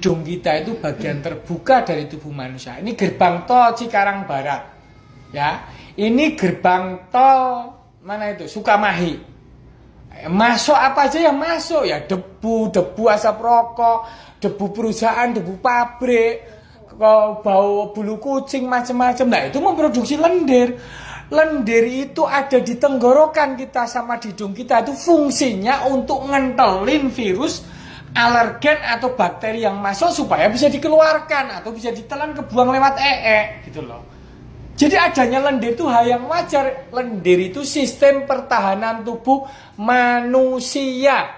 hidung kita itu bagian terbuka dari tubuh manusia. Ini gerbang tol Cikarang Barat. Ya. Ini gerbang tol mana itu? Sukamahi. Masuk apa aja yang masuk ya debu, debu asap rokok, debu perusahaan, debu pabrik, bau bulu kucing macam-macam. Nah, itu memproduksi lendir. Lendir itu ada di tenggorokan kita sama di hidung kita itu fungsinya untuk ngentelin virus alergen atau bakteri yang masuk supaya bisa dikeluarkan atau bisa ditelan kebuang lewat ee e, gitu loh. Jadi adanya lendir itu hal yang wajar. Lendir itu sistem pertahanan tubuh manusia.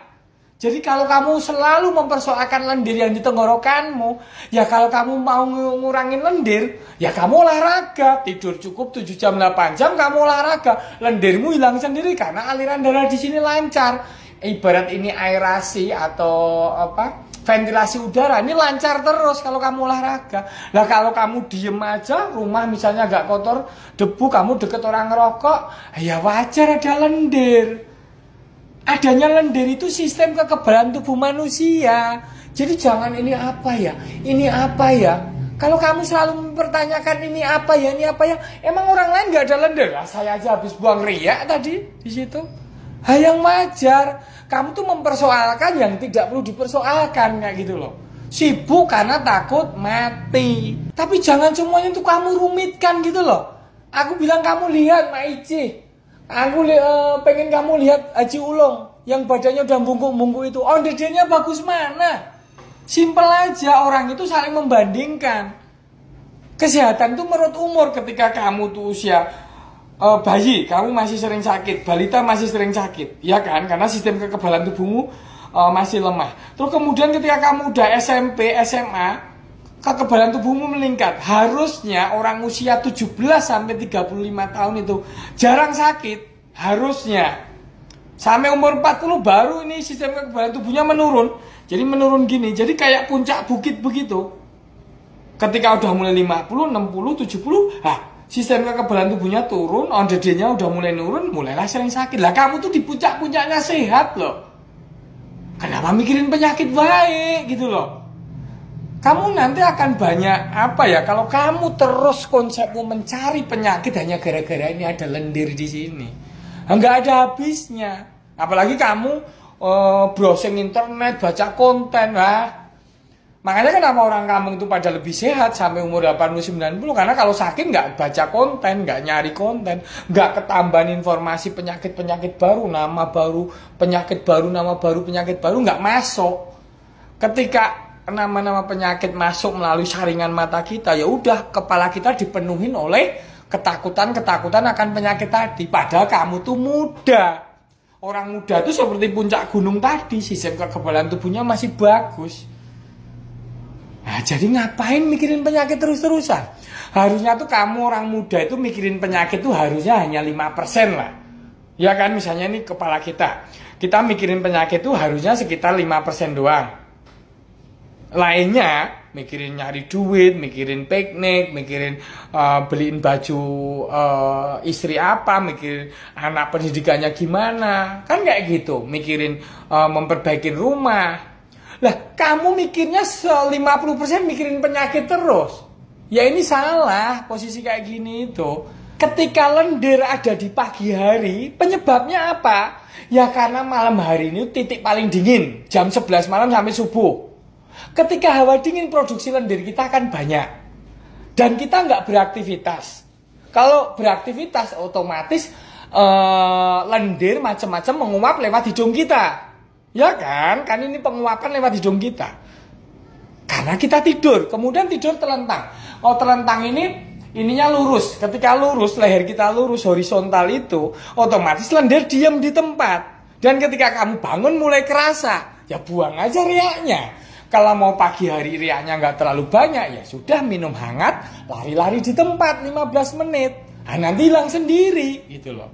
Jadi kalau kamu selalu mempersoalkan lendir yang di tenggorokanmu, ya kalau kamu mau ngurangin lendir, ya kamu olahraga. Tidur cukup 7 jam 8 jam kamu olahraga. Lendirmu hilang sendiri karena aliran darah di sini lancar ibarat ini aerasi atau apa ventilasi udara ini lancar terus kalau kamu olahraga lah kalau kamu diem aja rumah misalnya agak kotor debu kamu deket orang ngerokok ya wajar ada lendir adanya lendir itu sistem kekebalan tubuh manusia jadi jangan ini apa ya ini apa ya kalau kamu selalu mempertanyakan ini apa ya ini apa ya emang orang lain nggak ada lendir lah saya aja habis buang riak tadi di situ Hal yang wajar. Kamu tuh mempersoalkan yang tidak perlu dipersoalkan kayak gitu loh. Sibuk karena takut mati. Tapi jangan semuanya tuh kamu rumitkan gitu loh. Aku bilang kamu lihat Maici. Aku li uh, pengen kamu lihat Haji Ulung yang badannya udah bungkuk-bungkuk itu. Oh, dedenya bagus mana? Simpel aja orang itu saling membandingkan. Kesehatan tuh menurut umur ketika kamu tuh usia uh, bayi kamu masih sering sakit, balita masih sering sakit, ya kan? Karena sistem kekebalan tubuhmu uh, masih lemah. Terus kemudian ketika kamu udah SMP, SMA, kekebalan tubuhmu meningkat. Harusnya orang usia 17 sampai 35 tahun itu jarang sakit, harusnya. Sampai umur 40 baru ini sistem kekebalan tubuhnya menurun. Jadi menurun gini, jadi kayak puncak bukit begitu. Ketika udah mulai 50, 60, 70, ah sistem kekebalan tubuhnya turun, ODD-nya udah mulai nurun, mulailah sering sakit. Lah kamu tuh di puncak-puncaknya sehat loh. Kenapa mikirin penyakit baik gitu loh? Kamu nanti akan banyak apa ya kalau kamu terus konsepmu mencari penyakit hanya gara-gara ini ada lendir di sini. Enggak ada habisnya. Apalagi kamu uh, browsing internet, baca konten lah Makanya kenapa orang kampung itu pada lebih sehat sampai umur 80-90 karena kalau sakit nggak baca konten, nggak nyari konten, nggak ketambahan informasi penyakit-penyakit baru, nama baru, penyakit baru, nama baru, penyakit baru nggak masuk. Ketika nama-nama penyakit masuk melalui saringan mata kita, ya udah kepala kita dipenuhin oleh ketakutan-ketakutan akan penyakit tadi. Padahal kamu tuh muda. Orang muda itu seperti puncak gunung tadi, sistem kekebalan tubuhnya masih bagus. Nah, jadi ngapain mikirin penyakit terus-terusan? Harusnya tuh kamu orang muda itu mikirin penyakit tuh harusnya hanya 5% lah. Ya kan misalnya ini kepala kita. Kita mikirin penyakit tuh harusnya sekitar 5% doang. Lainnya mikirin nyari duit, mikirin piknik, mikirin uh, beliin baju uh, istri apa, mikirin anak pendidikannya gimana. Kan kayak gitu, mikirin uh, memperbaiki rumah, lah, kamu mikirnya 50% mikirin penyakit terus. Ya ini salah posisi kayak gini itu. Ketika lendir ada di pagi hari, penyebabnya apa? Ya karena malam hari ini titik paling dingin, jam 11 malam sampai subuh. Ketika hawa dingin produksi lendir kita akan banyak. Dan kita nggak beraktivitas. Kalau beraktivitas otomatis uh, lendir macam-macam menguap lewat hidung kita. Ya kan? Kan ini penguapan lewat hidung kita. Karena kita tidur, kemudian tidur terlentang. Oh, terlentang ini ininya lurus. Ketika lurus, leher kita lurus horizontal itu, otomatis lendir diam di tempat. Dan ketika kamu bangun mulai kerasa, ya buang aja riaknya. Kalau mau pagi hari riaknya nggak terlalu banyak, ya sudah minum hangat, lari-lari di tempat 15 menit. Nah, nanti hilang sendiri, gitu loh.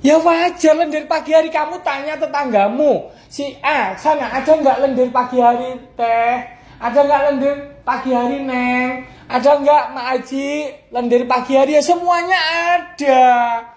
Ya wajar lendir pagi hari kamu tanya tetanggamu Si A sana ada nggak lendir pagi hari teh Ada nggak lendir pagi hari neng Ada nggak maaji Aji lendir pagi hari ya semuanya ada